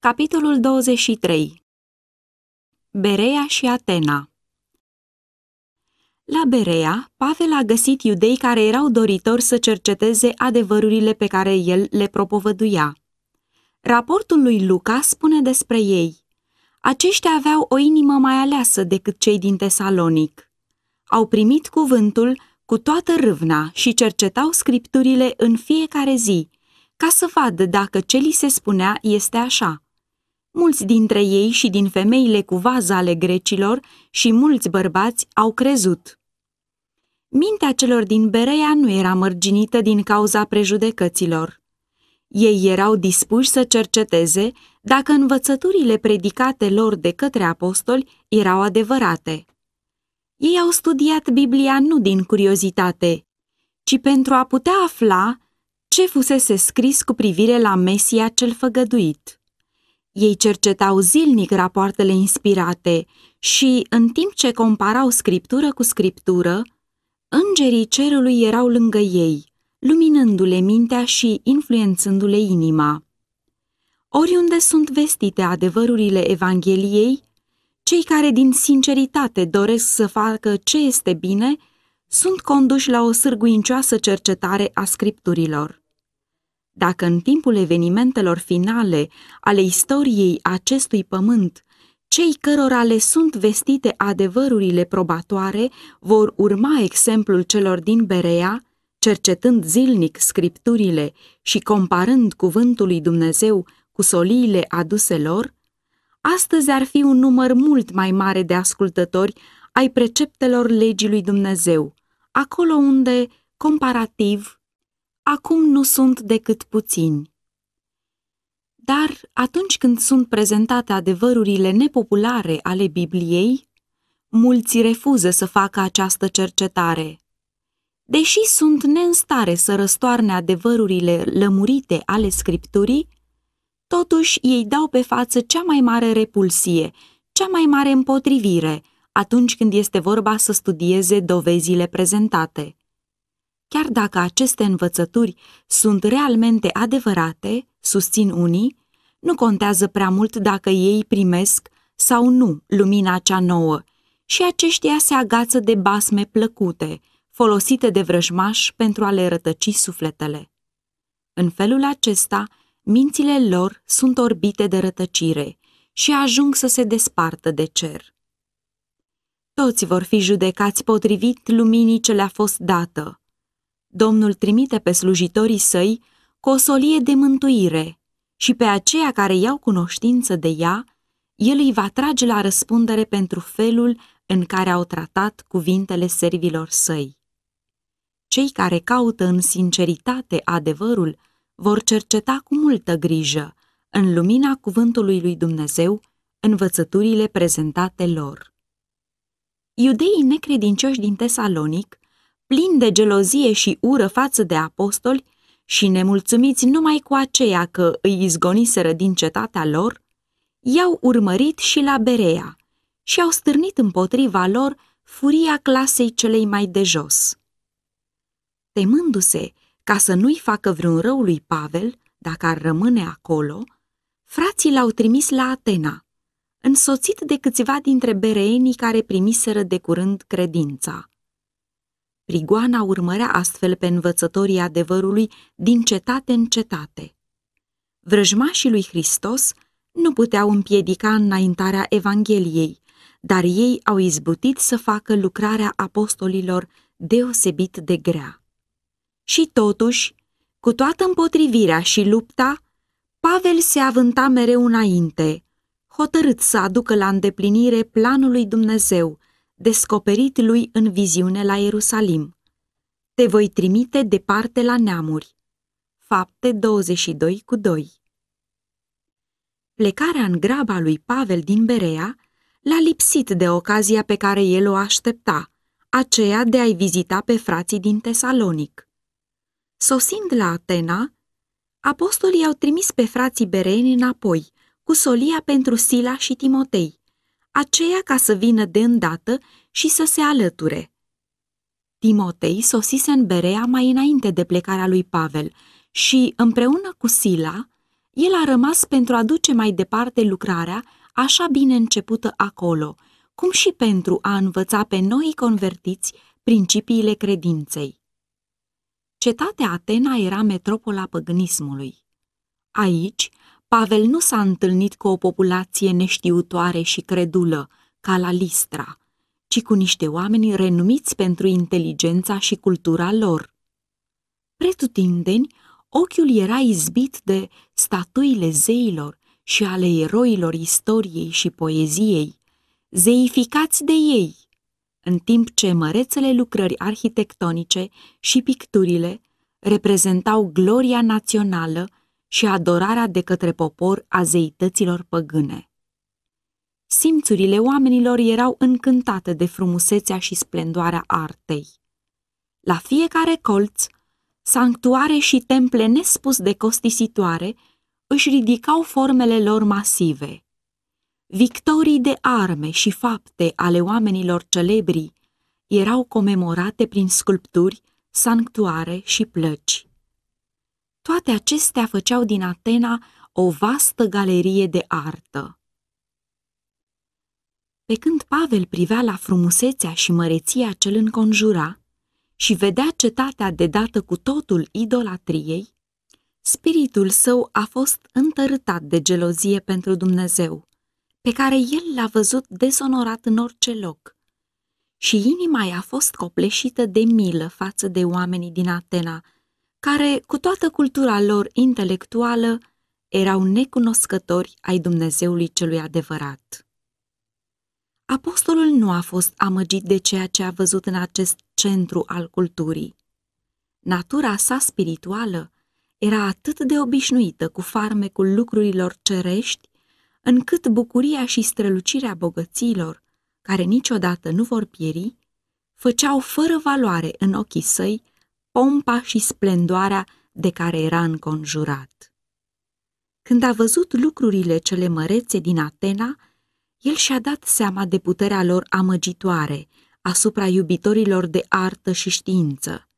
Capitolul 23 Berea și Atena La Berea, Pavel a găsit iudei care erau doritori să cerceteze adevărurile pe care el le propovăduia. Raportul lui Luca spune despre ei. Aceștia aveau o inimă mai aleasă decât cei din Tesalonic. Au primit cuvântul cu toată râvna și cercetau scripturile în fiecare zi, ca să vadă dacă ce li se spunea este așa Mulți dintre ei și din femeile cu vază ale grecilor și mulți bărbați au crezut. Mintea celor din Berea nu era mărginită din cauza prejudecăților. Ei erau dispuși să cerceteze dacă învățăturile predicate lor de către apostoli erau adevărate. Ei au studiat Biblia nu din curiozitate, ci pentru a putea afla ce fusese scris cu privire la Mesia cel făgăduit. Ei cercetau zilnic rapoartele inspirate și, în timp ce comparau scriptură cu scriptură, îngerii cerului erau lângă ei, luminându-le mintea și influențându-le inima. Oriunde sunt vestite adevărurile Evangheliei, cei care din sinceritate doresc să facă ce este bine sunt conduși la o sârguincioasă cercetare a scripturilor. Dacă în timpul evenimentelor finale ale istoriei acestui pământ, cei cărora le sunt vestite adevărurile probatoare vor urma exemplul celor din Berea, cercetând zilnic scripturile și comparând cuvântul lui Dumnezeu cu soliile aduse lor, astăzi ar fi un număr mult mai mare de ascultători ai preceptelor legii lui Dumnezeu, acolo unde, comparativ, acum nu sunt decât puțini. Dar atunci când sunt prezentate adevărurile nepopulare ale Bibliei, mulți refuză să facă această cercetare. Deși sunt neînstare să răstoarne adevărurile lămurite ale Scripturii, totuși ei dau pe față cea mai mare repulsie, cea mai mare împotrivire, atunci când este vorba să studieze dovezile prezentate. Chiar dacă aceste învățături sunt realmente adevărate, susțin unii, nu contează prea mult dacă ei primesc sau nu lumina cea nouă și aceștia se agață de basme plăcute, folosite de vrăjmași pentru a le rătăci sufletele. În felul acesta, mințile lor sunt orbite de rătăcire și ajung să se despartă de cer. Toți vor fi judecați potrivit luminii ce le-a fost dată, Domnul trimite pe slujitorii săi cu o solie de mântuire și pe aceia care iau cunoștință de ea, el îi va trage la răspundere pentru felul în care au tratat cuvintele servilor săi. Cei care caută în sinceritate adevărul vor cerceta cu multă grijă, în lumina cuvântului lui Dumnezeu, învățăturile prezentate lor. Iudeii necredincioși din Tesalonic plini de gelozie și ură față de apostoli și nemulțumiți numai cu aceea că îi izgoniseră din cetatea lor, i-au urmărit și la Berea și au stârnit împotriva lor furia clasei celei mai de jos. Temându-se ca să nu-i facă vreun rău lui Pavel, dacă ar rămâne acolo, frații l-au trimis la Atena, însoțit de câțiva dintre bereenii care primiseră de curând credința. Prigoana urmărea astfel pe învățătorii adevărului din cetate în cetate. Vrăjmașii lui Hristos nu puteau împiedica înaintarea Evangheliei, dar ei au izbutit să facă lucrarea apostolilor deosebit de grea. Și totuși, cu toată împotrivirea și lupta, Pavel se avânta mereu înainte, hotărât să aducă la îndeplinire planul lui Dumnezeu, descoperit lui în viziune la Ierusalim. Te voi trimite departe la neamuri. Fapte 22 cu 2 Plecarea în graba lui Pavel din Berea l-a lipsit de ocazia pe care el o aștepta, aceea de a-i vizita pe frații din Tesalonic. Sosind la Atena, apostolii au trimis pe frații bereni înapoi, cu solia pentru Sila și Timotei, aceea ca să vină de îndată și să se alăture. Timotei sosise în Berea mai înainte de plecarea lui Pavel și, împreună cu Sila, el a rămas pentru a duce mai departe lucrarea așa bine începută acolo, cum și pentru a învăța pe noi convertiți principiile credinței. Cetatea Atena era metropola păgânismului. Aici, Pavel nu s-a întâlnit cu o populație neștiutoare și credulă, ca la Listra, ci cu niște oameni renumiți pentru inteligența și cultura lor. Pretutindeni, ochiul era izbit de statuile zeilor și ale eroilor istoriei și poeziei, zeificați de ei, în timp ce mărețele lucrări arhitectonice și picturile reprezentau gloria națională și adorarea de către popor a zeităților păgâne. Simțurile oamenilor erau încântate de frumusețea și splendoarea artei. La fiecare colț, sanctuare și temple nespus de costisitoare își ridicau formele lor masive. Victorii de arme și fapte ale oamenilor celebri erau comemorate prin sculpturi, sanctuare și plăci. Toate acestea făceau din Atena o vastă galerie de artă. Pe când Pavel privea la frumusețea și măreția cel înconjura și vedea cetatea de dată cu totul idolatriei, spiritul său a fost întărâtat de gelozie pentru Dumnezeu, pe care el l-a văzut dezonorat în orice loc, și inima i-a fost copleșită de milă față de oamenii din Atena, care, cu toată cultura lor intelectuală, erau necunoscători ai Dumnezeului celui adevărat. Apostolul nu a fost amăgit de ceea ce a văzut în acest centru al culturii. Natura sa spirituală era atât de obișnuită cu farmecul lucrurilor cerești, încât bucuria și strălucirea bogăților, care niciodată nu vor pieri, făceau fără valoare în ochii săi pompa și splendoarea de care era înconjurat. Când a văzut lucrurile cele mărețe din Atena, el și-a dat seama de puterea lor amăgitoare asupra iubitorilor de artă și știință.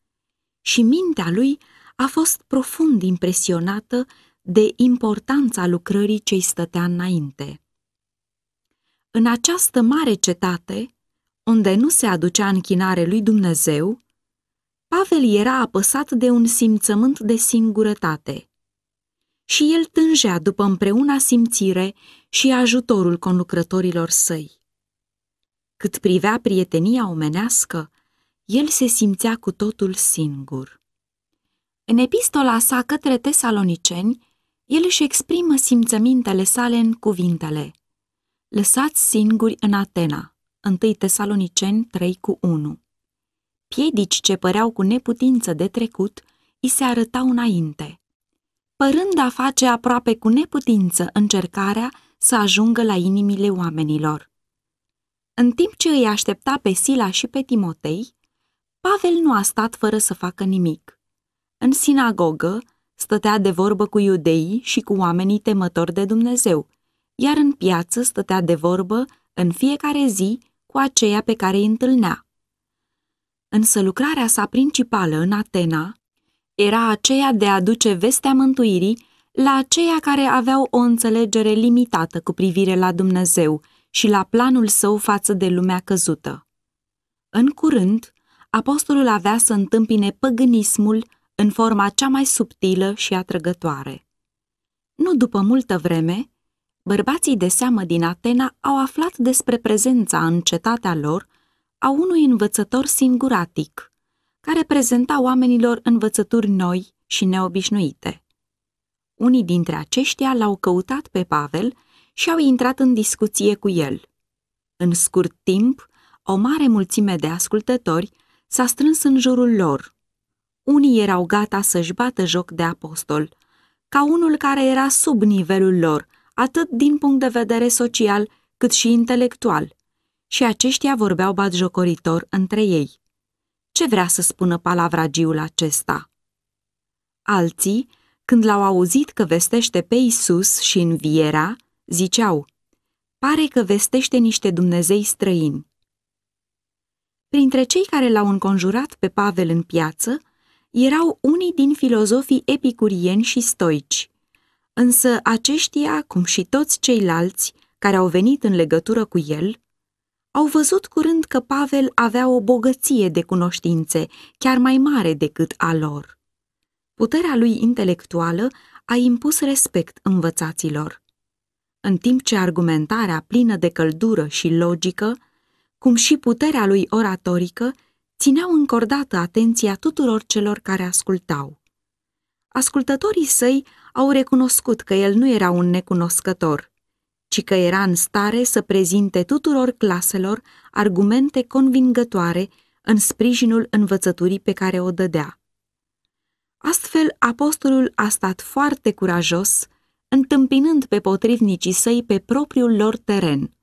Și mintea lui a fost profund impresionată de importanța lucrării ce-i stătea înainte. În această mare cetate, unde nu se aducea închinare lui Dumnezeu, Pavel era apăsat de un simțământ de singurătate și el tângea după împreuna simțire și ajutorul conlucrătorilor săi. Cât privea prietenia omenească, el se simțea cu totul singur. În epistola sa către tesaloniceni, el își exprimă simțămintele sale în cuvintele Lăsați singuri în Atena, 1 Tesaloniceni 3 cu 1 Piedici ce păreau cu neputință de trecut, i se arătau înainte. Părând a face aproape cu neputință încercarea să ajungă la inimile oamenilor. În timp ce îi aștepta pe Sila și pe Timotei, Pavel nu a stat fără să facă nimic. În sinagogă stătea de vorbă cu iudeii și cu oamenii temători de Dumnezeu, iar în piață stătea de vorbă în fiecare zi cu aceia pe care îi întâlnea însă lucrarea sa principală în Atena era aceea de a aduce vestea mântuirii la aceia care aveau o înțelegere limitată cu privire la Dumnezeu și la planul său față de lumea căzută. În curând, apostolul avea să întâmpine păgânismul în forma cea mai subtilă și atrăgătoare. Nu după multă vreme, bărbații de seamă din Atena au aflat despre prezența în cetatea lor a unui învățător singuratic, care prezenta oamenilor învățături noi și neobișnuite. Unii dintre aceștia l-au căutat pe Pavel și au intrat în discuție cu el. În scurt timp, o mare mulțime de ascultători s-a strâns în jurul lor. Unii erau gata să-și bată joc de apostol, ca unul care era sub nivelul lor, atât din punct de vedere social cât și intelectual – și aceștia vorbeau batjocoritor între ei. Ce vrea să spună palavragiul acesta? Alții, când l-au auzit că vestește pe Isus și învierea, ziceau, pare că vestește niște Dumnezei străini. Printre cei care l-au înconjurat pe Pavel în piață, erau unii din filozofii epicurieni și stoici, însă aceștia, cum și toți ceilalți care au venit în legătură cu el, au văzut curând că Pavel avea o bogăție de cunoștințe, chiar mai mare decât a lor. Puterea lui intelectuală a impus respect învățaților. În timp ce argumentarea plină de căldură și logică, cum și puterea lui oratorică, țineau încordată atenția tuturor celor care ascultau. Ascultătorii săi au recunoscut că el nu era un necunoscător, ci că era în stare să prezinte tuturor claselor argumente convingătoare în sprijinul învățăturii pe care o dădea. Astfel, apostolul a stat foarte curajos, întâmpinând pe potrivnicii săi pe propriul lor teren,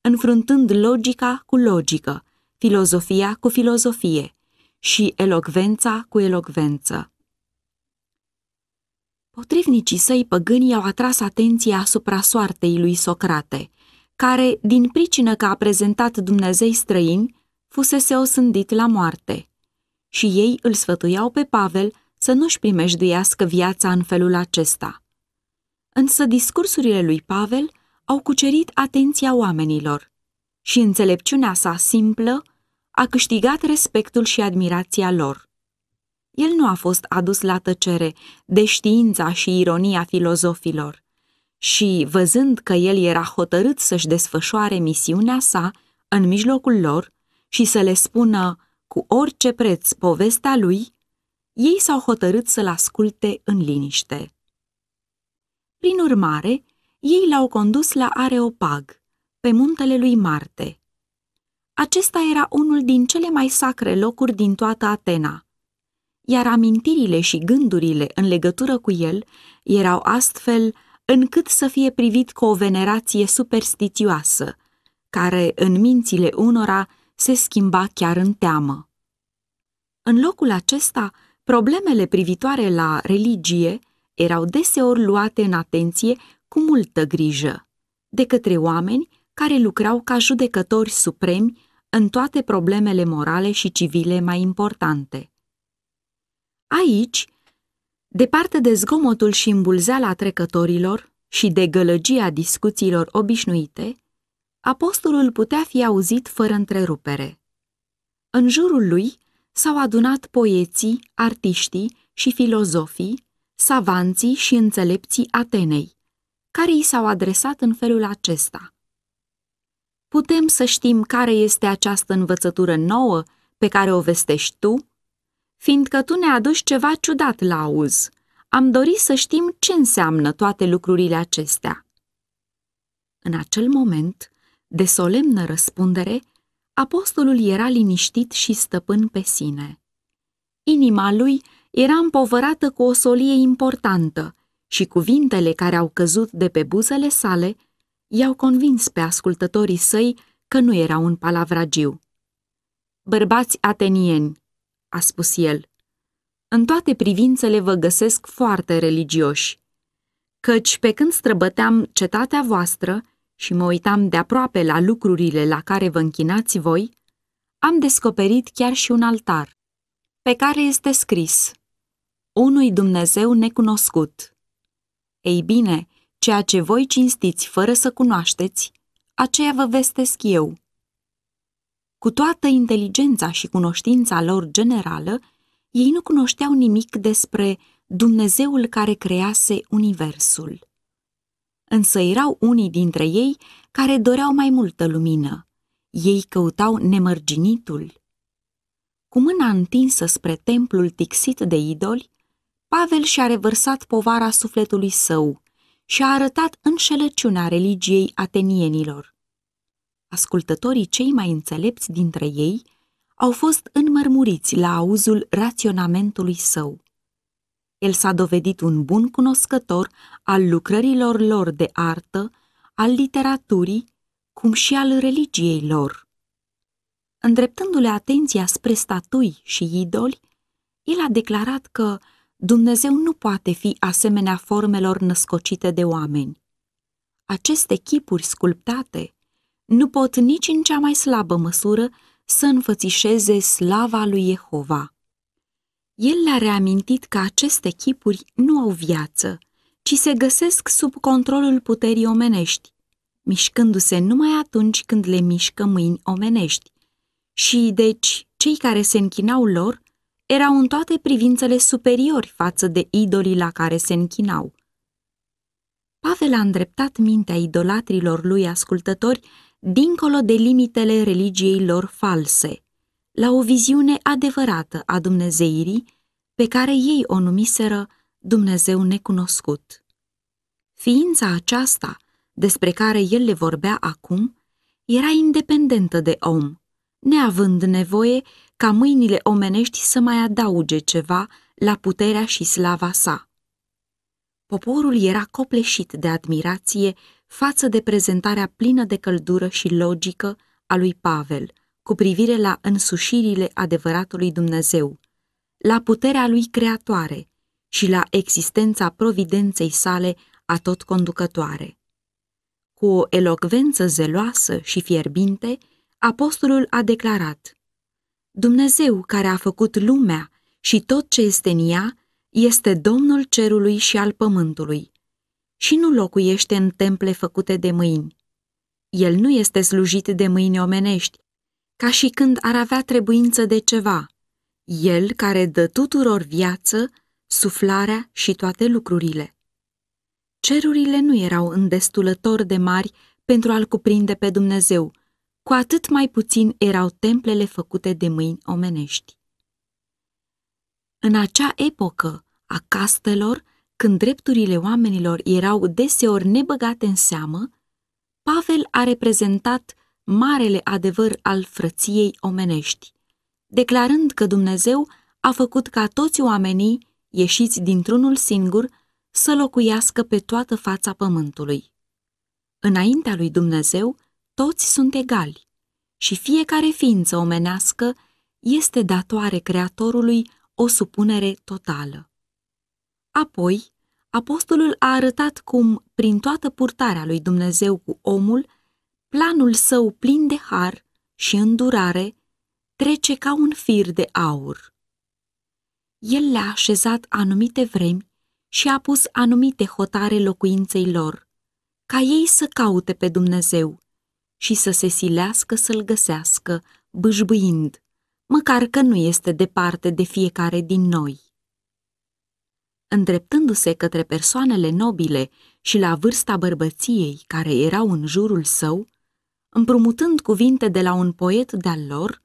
înfruntând logica cu logică, filozofia cu filozofie și elocvența cu elocvență. Potrivnicii săi păgânii au atras atenția asupra soartei lui Socrate, care, din pricină că a prezentat Dumnezei străini, fusese osândit la moarte. Și ei îl sfătuiau pe Pavel să nu-și primejduiască viața în felul acesta. Însă discursurile lui Pavel au cucerit atenția oamenilor și înțelepciunea sa simplă a câștigat respectul și admirația lor el nu a fost adus la tăcere de știința și ironia filozofilor. Și, văzând că el era hotărât să-și desfășoare misiunea sa în mijlocul lor și să le spună cu orice preț povestea lui, ei s-au hotărât să-l asculte în liniște. Prin urmare, ei l-au condus la Areopag, pe muntele lui Marte. Acesta era unul din cele mai sacre locuri din toată Atena – iar amintirile și gândurile în legătură cu el erau astfel încât să fie privit cu o venerație superstițioasă, care în mințile unora se schimba chiar în teamă. În locul acesta, problemele privitoare la religie erau deseori luate în atenție cu multă grijă de către oameni care lucrau ca judecători supremi în toate problemele morale și civile mai importante. Aici, departe de zgomotul și îmbulzeala trecătorilor și de gălăgia discuțiilor obișnuite, apostolul putea fi auzit fără întrerupere. În jurul lui s-au adunat poeții, artiștii și filozofii, savanții și înțelepții Atenei, care i s-au adresat în felul acesta. Putem să știm care este această învățătură nouă pe care o vestești tu? fiindcă tu ne aduci ceva ciudat la auz. Am dorit să știm ce înseamnă toate lucrurile acestea. În acel moment, de solemnă răspundere, apostolul era liniștit și stăpân pe sine. Inima lui era împovărată cu o solie importantă și cuvintele care au căzut de pe buzele sale i-au convins pe ascultătorii săi că nu era un palavragiu. Bărbați atenieni, a spus el. În toate privințele vă găsesc foarte religioși. Căci pe când străbăteam cetatea voastră și mă uitam de aproape la lucrurile la care vă închinați voi, am descoperit chiar și un altar, pe care este scris unui Dumnezeu necunoscut. Ei bine, ceea ce voi cinstiți fără să cunoașteți, aceea vă vestesc eu, cu toată inteligența și cunoștința lor generală, ei nu cunoșteau nimic despre Dumnezeul care crease Universul. Însă erau unii dintre ei care doreau mai multă lumină. Ei căutau nemărginitul. Cu mâna întinsă spre templul tixit de idoli, Pavel și-a revărsat povara sufletului său și a arătat înșelăciunea religiei atenienilor ascultătorii cei mai înțelepți dintre ei au fost înmărmuriți la auzul raționamentului său. El s-a dovedit un bun cunoscător al lucrărilor lor de artă, al literaturii, cum și al religiei lor. Îndreptându-le atenția spre statui și idoli, el a declarat că Dumnezeu nu poate fi asemenea formelor născocite de oameni. Aceste chipuri sculptate nu pot nici în cea mai slabă măsură să înfățișeze slava lui Jehova. El le-a reamintit că aceste chipuri nu au viață, ci se găsesc sub controlul puterii omenești, mișcându-se numai atunci când le mișcă mâini omenești. Și, deci, cei care se închinau lor erau în toate privințele superiori față de idolii la care se închinau. Pavel a îndreptat mintea idolatrilor lui ascultători dincolo de limitele religiei lor false, la o viziune adevărată a Dumnezeirii pe care ei o numiseră Dumnezeu necunoscut. Ființa aceasta, despre care el le vorbea acum, era independentă de om, neavând nevoie ca mâinile omenești să mai adauge ceva la puterea și slava sa. Poporul era copleșit de admirație față de prezentarea plină de căldură și logică a lui Pavel cu privire la însușirile adevăratului Dumnezeu, la puterea lui creatoare și la existența providenței sale a tot conducătoare. Cu o elocvență zeloasă și fierbinte, apostolul a declarat Dumnezeu care a făcut lumea și tot ce este în ea este Domnul cerului și al pământului, și nu locuiește în temple făcute de mâini. El nu este slujit de mâini omenești, ca și când ar avea trebuință de ceva. El care dă tuturor viață, suflarea și toate lucrurile. Cerurile nu erau îndestulător de mari pentru a-L cuprinde pe Dumnezeu, cu atât mai puțin erau templele făcute de mâini omenești. În acea epocă a castelor, când drepturile oamenilor erau deseori nebăgate în seamă, Pavel a reprezentat marele adevăr al frăției omenești, declarând că Dumnezeu a făcut ca toți oamenii, ieșiți dintr-unul singur, să locuiască pe toată fața pământului. Înaintea lui Dumnezeu, toți sunt egali și fiecare ființă omenească este datoare Creatorului o supunere totală. Apoi, apostolul a arătat cum, prin toată purtarea lui Dumnezeu cu omul, planul său plin de har și îndurare trece ca un fir de aur. El le-a așezat anumite vremi și a pus anumite hotare locuinței lor, ca ei să caute pe Dumnezeu și să se silească să-L găsească, bâșbâind, măcar că nu este departe de fiecare din noi îndreptându-se către persoanele nobile și la vârsta bărbăției care erau în jurul său, împrumutând cuvinte de la un poet de-al lor,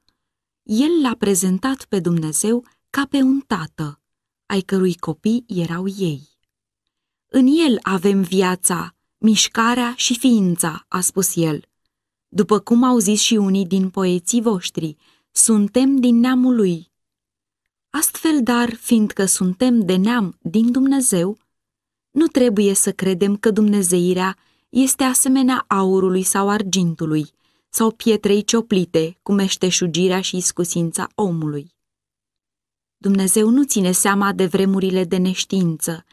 el l-a prezentat pe Dumnezeu ca pe un tată, ai cărui copii erau ei. În el avem viața, mișcarea și ființa, a spus el. După cum au zis și unii din poeții voștri, suntem din neamul lui Astfel, dar, fiindcă suntem de neam din Dumnezeu, nu trebuie să credem că dumnezeirea este asemenea aurului sau argintului sau pietrei cioplite este șugirea și iscusința omului. Dumnezeu nu ține seama de vremurile de neștiință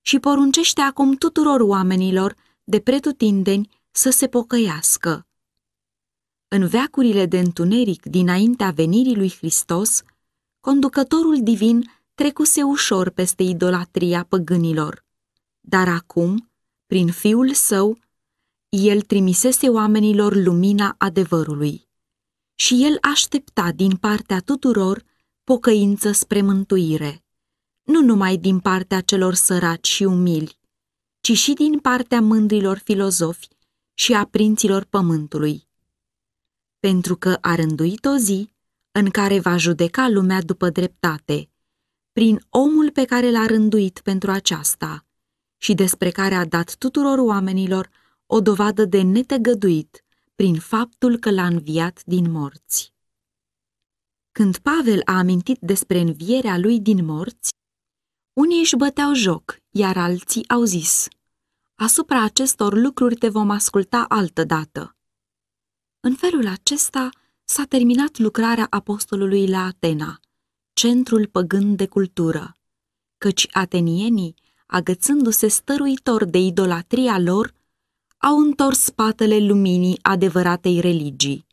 și poruncește acum tuturor oamenilor de pretutindeni să se pocăiască. În veacurile de întuneric dinaintea venirii lui Hristos, conducătorul divin trecuse ușor peste idolatria păgânilor. Dar acum, prin fiul său, el trimisese oamenilor lumina adevărului. Și el aștepta din partea tuturor pocăință spre mântuire, nu numai din partea celor săraci și umili, ci și din partea mândrilor filozofi și a prinților pământului. Pentru că a rânduit o zi în care va judeca lumea după dreptate, prin omul pe care l-a rânduit pentru aceasta și despre care a dat tuturor oamenilor o dovadă de netegăduit prin faptul că l-a înviat din morți. Când Pavel a amintit despre învierea lui din morți, unii își băteau joc, iar alții au zis, Asupra acestor lucruri te vom asculta altă dată. În felul acesta, s-a terminat lucrarea apostolului la Atena, centrul păgân de cultură, căci atenienii, agățându-se stăruitor de idolatria lor, au întors spatele luminii adevăratei religii.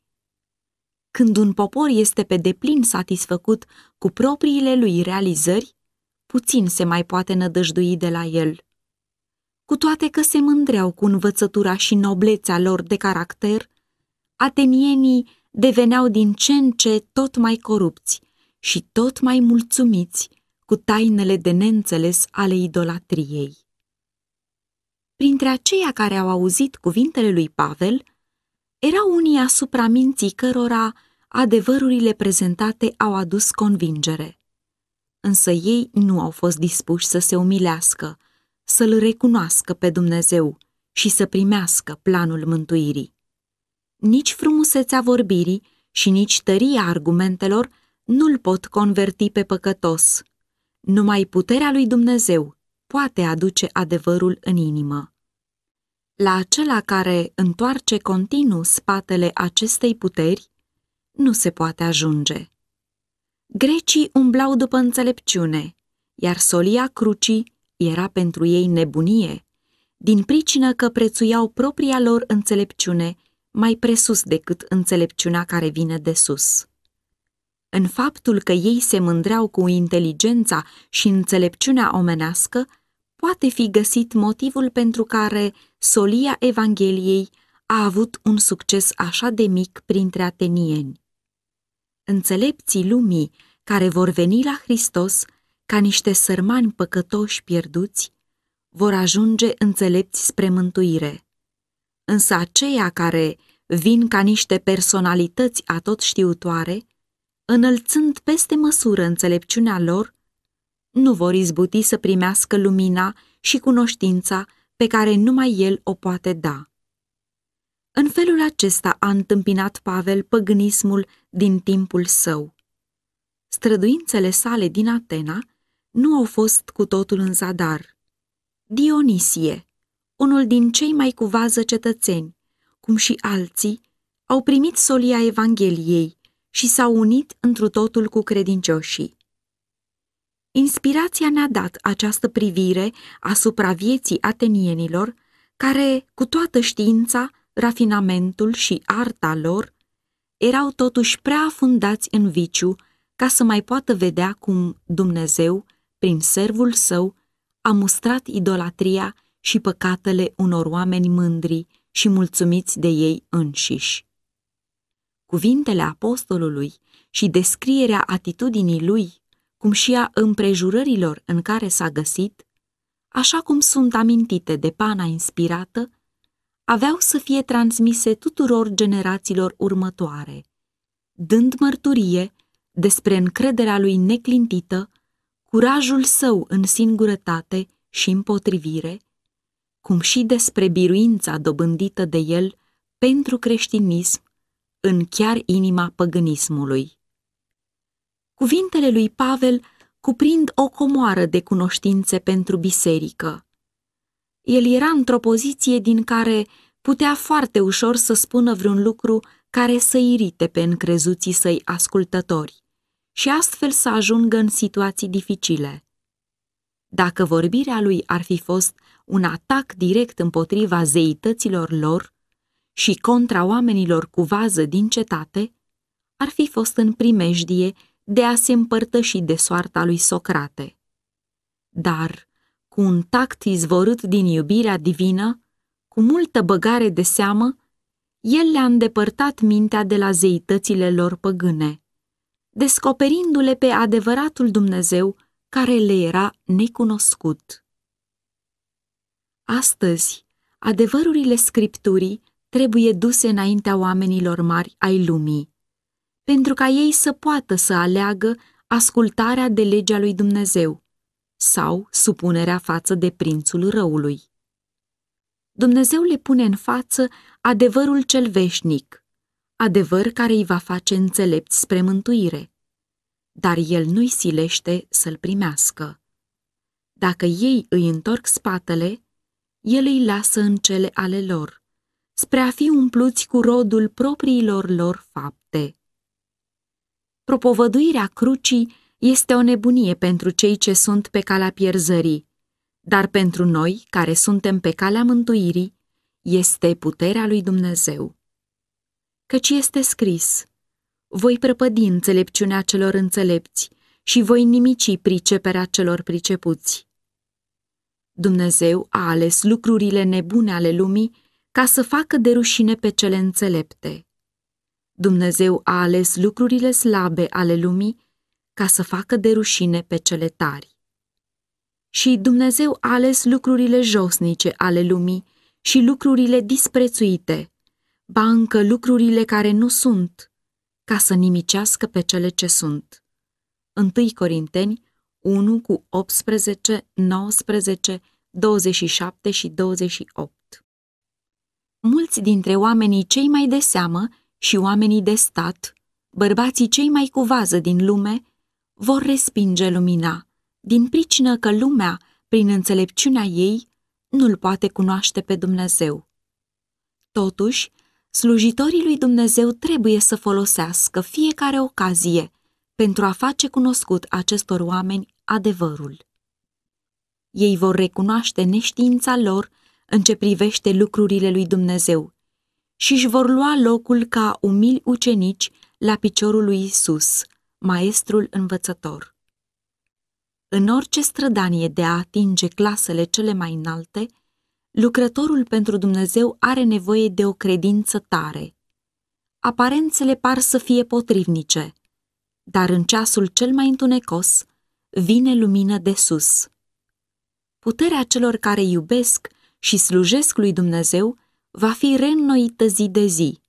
Când un popor este pe deplin satisfăcut cu propriile lui realizări, puțin se mai poate nădăjdui de la el. Cu toate că se mândreau cu învățătura și noblețea lor de caracter, atenienii deveneau din ce în ce tot mai corupți și tot mai mulțumiți cu tainele de neînțeles ale idolatriei. Printre aceia care au auzit cuvintele lui Pavel, erau unii asupra minții cărora adevărurile prezentate au adus convingere. Însă ei nu au fost dispuși să se umilească, să-L recunoască pe Dumnezeu și să primească planul mântuirii nici frumusețea vorbirii și nici tăria argumentelor nu-l pot converti pe păcătos. Numai puterea lui Dumnezeu poate aduce adevărul în inimă. La acela care întoarce continuu spatele acestei puteri, nu se poate ajunge. Grecii umblau după înțelepciune, iar solia crucii era pentru ei nebunie, din pricină că prețuiau propria lor înțelepciune mai presus decât înțelepciunea care vine de sus. În faptul că ei se mândreau cu inteligența și înțelepciunea omenească, poate fi găsit motivul pentru care solia Evangheliei a avut un succes așa de mic printre atenieni. Înțelepții lumii care vor veni la Hristos ca niște sărmani păcătoși pierduți, vor ajunge înțelepți spre mântuire. Însă aceia care vin ca niște personalități atot știutoare, înălțând peste măsură înțelepciunea lor, nu vor izbuti să primească lumina și cunoștința pe care numai el o poate da. În felul acesta a întâmpinat Pavel păgânismul din timpul său. Străduințele sale din Atena nu au fost cu totul în zadar. Dionisie, unul din cei mai cuvază cetățeni, cum și alții, au primit solia Evangheliei și s-au unit întru totul cu credincioșii. Inspirația ne-a dat această privire asupra vieții atenienilor, care, cu toată știința, rafinamentul și arta lor, erau totuși prea afundați în viciu ca să mai poată vedea cum Dumnezeu, prin servul său, a mustrat idolatria și păcatele unor oameni mândri și mulțumiți de ei înșiși. Cuvintele apostolului și descrierea atitudinii lui, cum și a împrejurărilor în care s-a găsit, așa cum sunt amintite de pana inspirată, aveau să fie transmise tuturor generațiilor următoare, dând mărturie despre încrederea lui neclintită, curajul său în singurătate și împotrivire, cum și despre biruința dobândită de el pentru creștinism în chiar inima păgânismului. Cuvintele lui Pavel cuprind o comoară de cunoștințe pentru biserică. El era într-o poziție din care putea foarte ușor să spună vreun lucru care să irite pe încrezuții săi ascultători și astfel să ajungă în situații dificile. Dacă vorbirea lui ar fi fost un atac direct împotriva zeităților lor și contra oamenilor cu vază din cetate, ar fi fost în primejdie de a se împărtăși de soarta lui Socrate. Dar, cu un tact izvorât din iubirea divină, cu multă băgare de seamă, el le-a îndepărtat mintea de la zeitățile lor păgâne, descoperindu-le pe adevăratul Dumnezeu care le era necunoscut. Astăzi, adevărurile Scripturii trebuie duse înaintea oamenilor mari ai lumii, pentru ca ei să poată să aleagă ascultarea de legea lui Dumnezeu sau supunerea față de prințul răului. Dumnezeu le pune în față adevărul cel veșnic, adevăr care îi va face înțelepți spre mântuire, dar el nu-i silește să-l primească. Dacă ei îi întorc spatele, el îi lasă în cele ale lor, spre a fi umpluți cu rodul propriilor lor fapte. Propovăduirea crucii este o nebunie pentru cei ce sunt pe calea pierzării, dar pentru noi, care suntem pe calea mântuirii, este puterea lui Dumnezeu. Căci este scris, voi prăpădi înțelepciunea celor înțelepți și voi nimici priceperea celor pricepuți. Dumnezeu a ales lucrurile nebune ale lumii ca să facă de rușine pe cele înțelepte. Dumnezeu a ales lucrurile slabe ale lumii ca să facă de rușine pe cele tari. Și Dumnezeu a ales lucrurile josnice ale lumii și lucrurile disprețuite, ba încă lucrurile care nu sunt, ca să nimicească pe cele ce sunt. 1 Corinteni 1 cu 18, 19, 27 și 28. Mulți dintre oamenii cei mai de seamă și oamenii de stat, bărbații cei mai cu vază din lume, vor respinge lumina, din pricină că lumea, prin înțelepciunea ei, nu-L poate cunoaște pe Dumnezeu. Totuși, slujitorii lui Dumnezeu trebuie să folosească fiecare ocazie pentru a face cunoscut acestor oameni adevărul. Ei vor recunoaște neștiința lor în ce privește lucrurile lui Dumnezeu și își vor lua locul ca umili ucenici la piciorul lui Isus, maestrul învățător. În orice strădanie de a atinge clasele cele mai înalte, lucrătorul pentru Dumnezeu are nevoie de o credință tare. Aparențele par să fie potrivnice, dar în ceasul cel mai întunecos, vine lumină de sus. Puterea celor care iubesc și slujesc lui Dumnezeu va fi reînnoită zi de zi.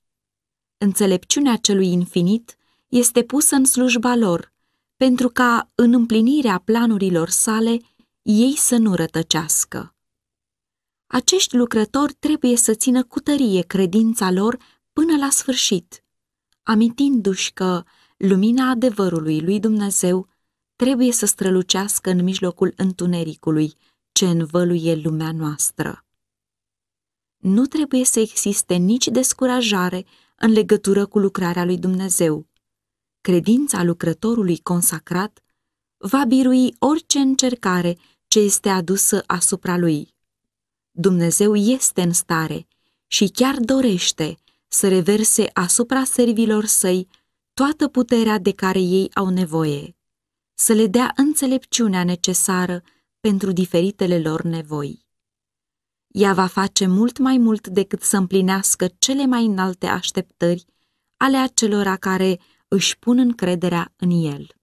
Înțelepciunea celui infinit este pusă în slujba lor, pentru ca, în împlinirea planurilor sale, ei să nu rătăcească. Acești lucrători trebuie să țină cu tărie credința lor până la sfârșit, amintindu-și că lumina adevărului lui Dumnezeu trebuie să strălucească în mijlocul întunericului ce învăluie lumea noastră. Nu trebuie să existe nici descurajare în legătură cu lucrarea lui Dumnezeu. Credința lucrătorului consacrat va birui orice încercare ce este adusă asupra lui. Dumnezeu este în stare și chiar dorește să reverse asupra servilor săi toată puterea de care ei au nevoie să le dea înțelepciunea necesară pentru diferitele lor nevoi. Ea va face mult mai mult decât să împlinească cele mai înalte așteptări ale acelora care își pun încrederea în el.